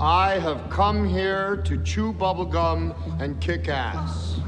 I have come here to chew bubblegum and kick ass.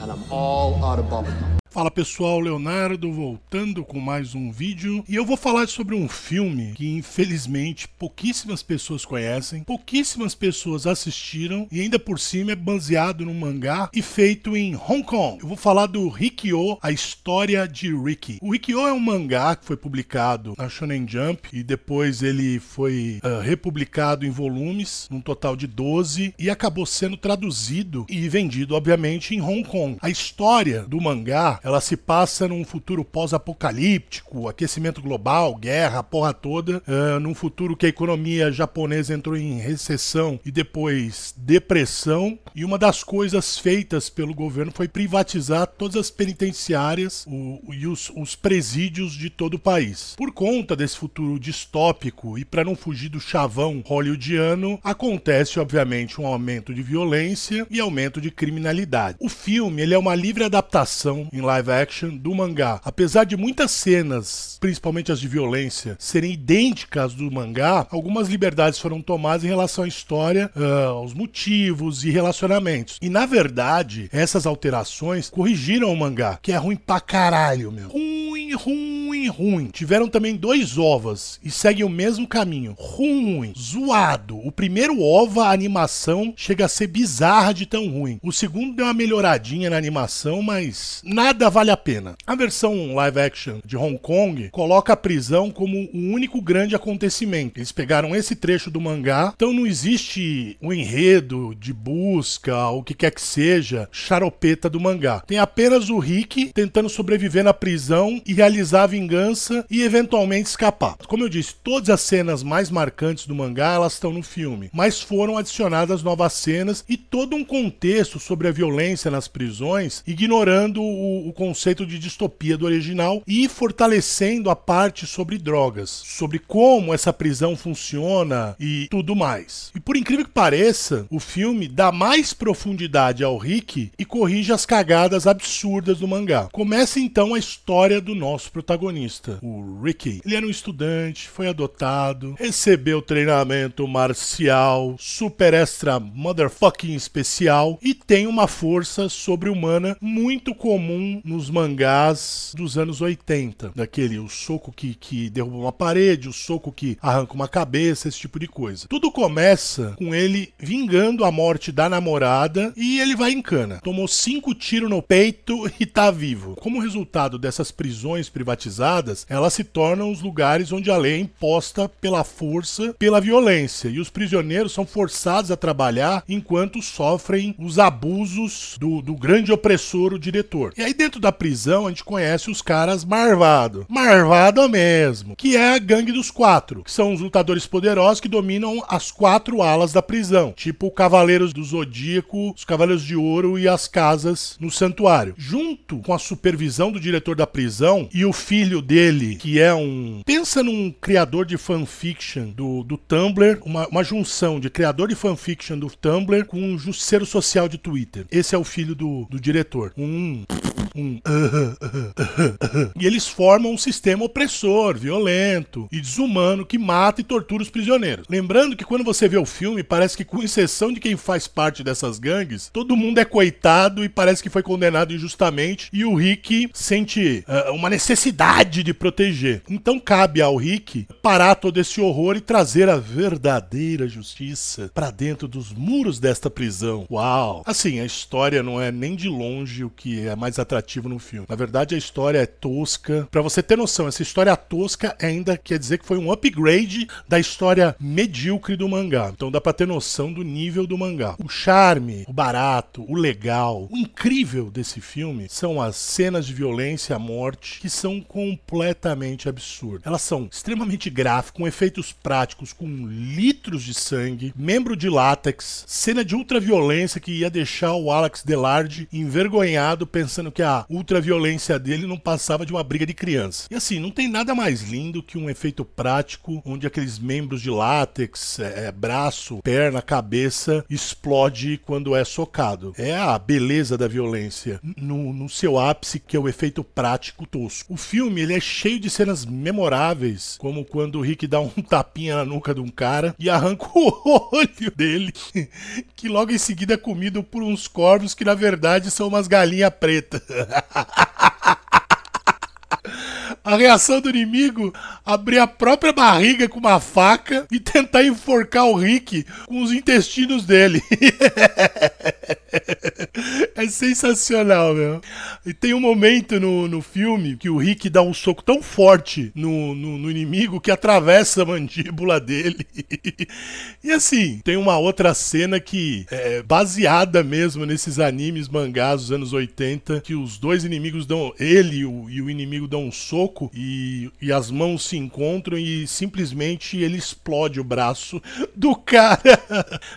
And I'm all out of bubblegum. Fala pessoal, Leonardo voltando com mais um vídeo e eu vou falar sobre um filme que infelizmente pouquíssimas pessoas conhecem, pouquíssimas pessoas assistiram e ainda por cima é baseado num mangá e feito em Hong Kong. Eu vou falar do Rikyo, a história de Ricky. O Rikyo é um mangá que foi publicado na Shonen Jump e depois ele foi uh, republicado em volumes, num total de 12 e acabou sendo traduzido e vendido obviamente em Hong Kong. A história do mangá ela se passa num futuro pós-apocalíptico, aquecimento global, guerra, a porra toda. Uh, num futuro que a economia japonesa entrou em recessão e depois depressão. E uma das coisas feitas pelo governo foi privatizar todas as penitenciárias o, e os, os presídios de todo o país. Por conta desse futuro distópico e para não fugir do chavão hollywoodiano, acontece, obviamente, um aumento de violência e aumento de criminalidade. O filme ele é uma livre adaptação em live action do mangá. Apesar de muitas cenas, principalmente as de violência, serem idênticas do mangá, algumas liberdades foram tomadas em relação à história, uh, aos motivos e relacionamentos. E na verdade, essas alterações corrigiram o mangá, que é ruim pra caralho, meu. Ruim, ruim ruim, ruim. Tiveram também dois ovas e seguem o mesmo caminho. Ruim, zoado. O primeiro ova, a animação chega a ser bizarra de tão ruim. O segundo deu uma melhoradinha na animação, mas nada vale a pena. A versão live action de Hong Kong coloca a prisão como o único grande acontecimento. Eles pegaram esse trecho do mangá, então não existe um enredo de busca, o que quer que seja, charopeta do mangá. Tem apenas o Rick tentando sobreviver na prisão e realizar a vingança vingança e eventualmente escapar. Como eu disse, todas as cenas mais marcantes do mangá elas estão no filme, mas foram adicionadas novas cenas e todo um contexto sobre a violência nas prisões, ignorando o, o conceito de distopia do original e fortalecendo a parte sobre drogas, sobre como essa prisão funciona e tudo mais. E por incrível que pareça, o filme dá mais profundidade ao Rick e corrige as cagadas absurdas do mangá. Começa então a história do nosso protagonista protagonista, o Ricky. Ele era um estudante, foi adotado, recebeu treinamento marcial, super extra motherfucking especial e tem uma força sobre-humana muito comum nos mangás dos anos 80. Daquele, o soco que, que derruba uma parede, o soco que arranca uma cabeça, esse tipo de coisa. Tudo começa com ele vingando a morte da namorada e ele vai em cana. Tomou cinco tiros no peito e tá vivo. Como resultado dessas prisões privatizadas, quebradas, elas se tornam os lugares onde a lei é imposta pela força, pela violência, e os prisioneiros são forçados a trabalhar enquanto sofrem os abusos do, do grande opressor, o diretor. E aí dentro da prisão a gente conhece os caras marvado, marvado é mesmo, que é a gangue dos quatro, que são os lutadores poderosos que dominam as quatro alas da prisão, tipo Cavaleiros do Zodíaco, os Cavaleiros de Ouro e as casas no santuário. Junto com a supervisão do diretor da prisão e o filho dele, que é um. Pensa num criador de fanfiction do, do Tumblr, uma, uma junção de criador de fanfiction do Tumblr com um justiceiro social de Twitter. Esse é o filho do, do diretor. Um. Um. Uh-huh, uh-huh, uh-huh, e eles formam um sistema opressor, violento e desumano que mata e tortura os prisioneiros. Lembrando que quando você vê o filme, parece que, com exceção de quem faz parte dessas gangues, todo mundo é coitado e parece que foi condenado injustamente. E o Rick sente uh, uma necessidade impede de proteger. Então cabe ao Rick parar todo esse horror e trazer a verdadeira justiça para dentro dos muros desta prisão. Uau! Assim, a história não é nem de longe o que é mais atrativo no filme. Na verdade, a história é tosca. Para você ter noção, essa história tosca ainda quer dizer que foi um upgrade da história medíocre do mangá. Então dá para ter noção do nível do mangá. O charme, o barato, o legal, o incrível desse filme são as cenas de violência, a morte, que são com completamente absurdo. Elas são extremamente gráficas, com efeitos práticos, com litros de sangue, membro de látex, cena de ultraviolência que ia deixar o Alex Delarde envergonhado pensando que a ultraviolência dele não passava de uma briga de criança. E assim, não tem nada mais lindo que um efeito prático onde aqueles membros de látex, é, é braço, perna, cabeça explode quando é socado. É a beleza da violência no, no seu ápice que é o efeito prático tosco. O filme ele é cheio de cenas memoráveis, como quando o Rick dá um tapinha na nuca de um cara e arranca o olho dele, que logo em seguida é comido por uns corvos que na verdade são umas galinhas pretas. a reação do inimigo abrir a própria barriga com uma faca e tentar enforcar o Rick com os intestinos dele sensacional, meu. E tem um momento no, no filme que o Rick dá um soco tão forte no, no, no inimigo que atravessa a mandíbula dele. e assim, tem uma outra cena que é baseada mesmo nesses animes, mangás dos anos 80, que os dois inimigos dão. Ele e o, e o inimigo dão um soco e, e as mãos se encontram e simplesmente ele explode o braço do cara.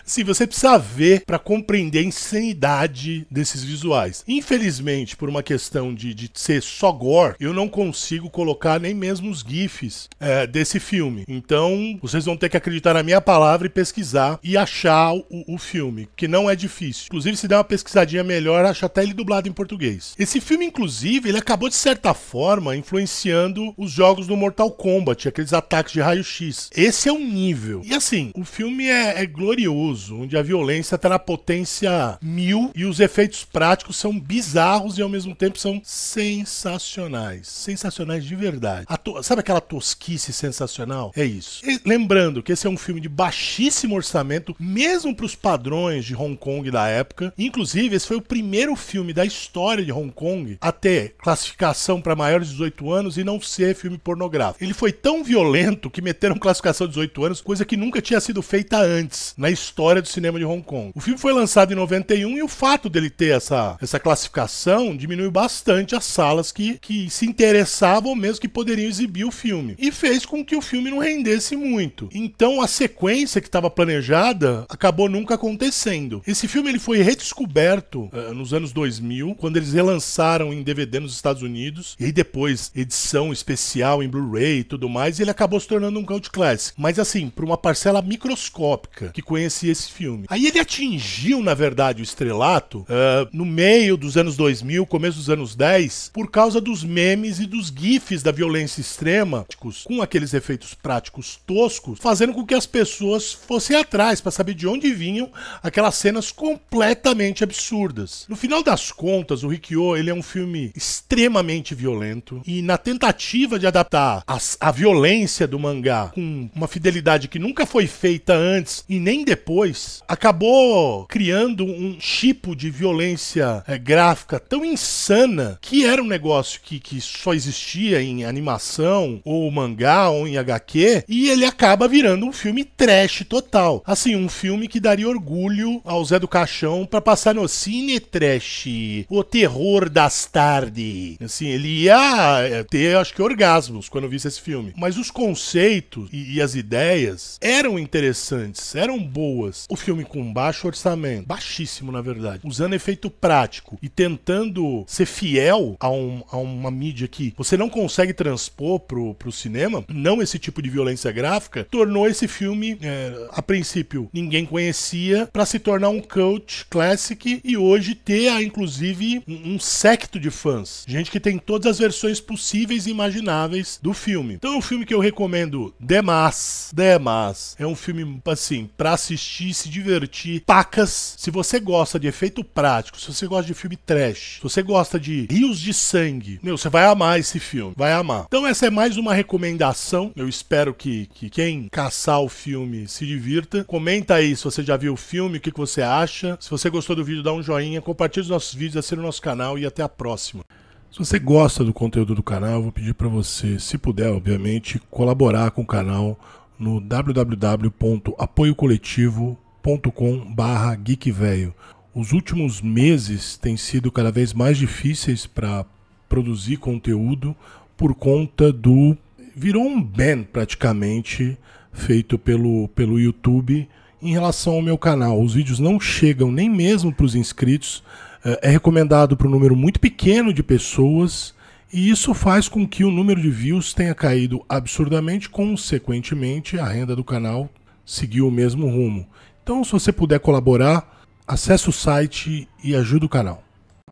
assim, você precisa ver para compreender a insanidade desses visuais visuais. Infelizmente, por uma questão de, de ser só gore, eu não consigo colocar nem mesmo os GIFs é, desse filme. Então, vocês vão ter que acreditar na minha palavra e pesquisar e achar o, o filme, que não é difícil. Inclusive, se der uma pesquisadinha melhor, acho até ele dublado em português. Esse filme, inclusive, ele acabou, de certa forma, influenciando os jogos do Mortal Kombat, aqueles ataques de raio-x. Esse é um nível. E assim, o filme é, é glorioso, onde a violência tá na potência mil e os efeitos práticos, são bizarros e ao mesmo tempo são sensacionais. Sensacionais de verdade. To... Sabe aquela tosquice sensacional? É isso. E lembrando que esse é um filme de baixíssimo orçamento, mesmo para os padrões de Hong Kong da época. Inclusive, esse foi o primeiro filme da história de Hong Kong a ter classificação para maiores de 18 anos e não ser filme pornográfico. Ele foi tão violento que meteram classificação de 18 anos, coisa que nunca tinha sido feita antes na história do cinema de Hong Kong. O filme foi lançado em 91 e o fato dele ter essa, essa classificação, diminuiu bastante as salas que, que se interessavam mesmo que poderiam exibir o filme. E fez com que o filme não rendesse muito. Então a sequência que estava planejada acabou nunca acontecendo. Esse filme ele foi redescoberto uh, nos anos 2000, quando eles relançaram em DVD nos Estados Unidos, e depois edição especial em Blu-ray e tudo mais, e ele acabou se tornando um cult classic. Mas assim, para uma parcela microscópica que conhecia esse filme. Aí ele atingiu, na verdade, o estrelato uh, no meio dos anos 2000, começo dos anos 10, por causa dos memes e dos gifs da violência extrema, com aqueles efeitos práticos toscos, fazendo com que as pessoas fossem atrás para saber de onde vinham aquelas cenas completamente absurdas. No final das contas, o Rikyo, ele é um filme extremamente violento e na tentativa de adaptar as, a violência do mangá com uma fidelidade que nunca foi feita antes e nem depois, acabou criando um tipo de violência violência é, gráfica tão insana que era um negócio que, que só existia em animação ou mangá ou em HQ e ele acaba virando um filme trash total. Assim, um filme que daria orgulho ao Zé do Caixão para passar no cine trash, o terror das tardes. Assim, ele ia é, ter, acho que, orgasmos quando visse esse filme. Mas os conceitos e, e as ideias eram interessantes, eram boas. O filme com baixo orçamento, baixíssimo na verdade, usando efeito prático e tentando ser fiel a, um, a uma mídia que você não consegue transpor pro, pro cinema, não esse tipo de violência gráfica, tornou esse filme, é, a princípio, ninguém conhecia, para se tornar um cult classic e hoje ter, ah, inclusive, um, um secto de fãs. Gente que tem todas as versões possíveis e imagináveis do filme. Então é um filme que eu recomendo demais, demais. É um filme, assim, para assistir, se divertir, pacas. Se você gosta de efeito prático, se você gosta de filme trash, se você gosta de rios de sangue, meu, você vai amar esse filme, vai amar. Então essa é mais uma recomendação. Eu espero que, que quem caçar o filme se divirta. Comenta aí se você já viu o filme, o que, que você acha. Se você gostou do vídeo, dá um joinha, compartilha os nossos vídeos, assina o nosso canal e até a próxima. Se você gosta do conteúdo do canal, eu vou pedir para você, se puder, obviamente, colaborar com o canal no www.apoiocoletivo.com/geekvelho os últimos meses têm sido cada vez mais difíceis para produzir conteúdo por conta do. Virou um ban praticamente feito pelo, pelo YouTube em relação ao meu canal. Os vídeos não chegam nem mesmo para os inscritos. É, é recomendado para um número muito pequeno de pessoas. E isso faz com que o número de views tenha caído absurdamente, consequentemente, a renda do canal seguiu o mesmo rumo. Então, se você puder colaborar, Acesse o site e ajude o canal.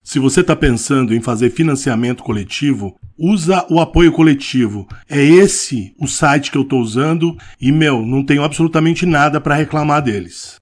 Se você está pensando em fazer financiamento coletivo, usa o apoio coletivo. É esse o site que eu estou usando e, meu, não tenho absolutamente nada para reclamar deles.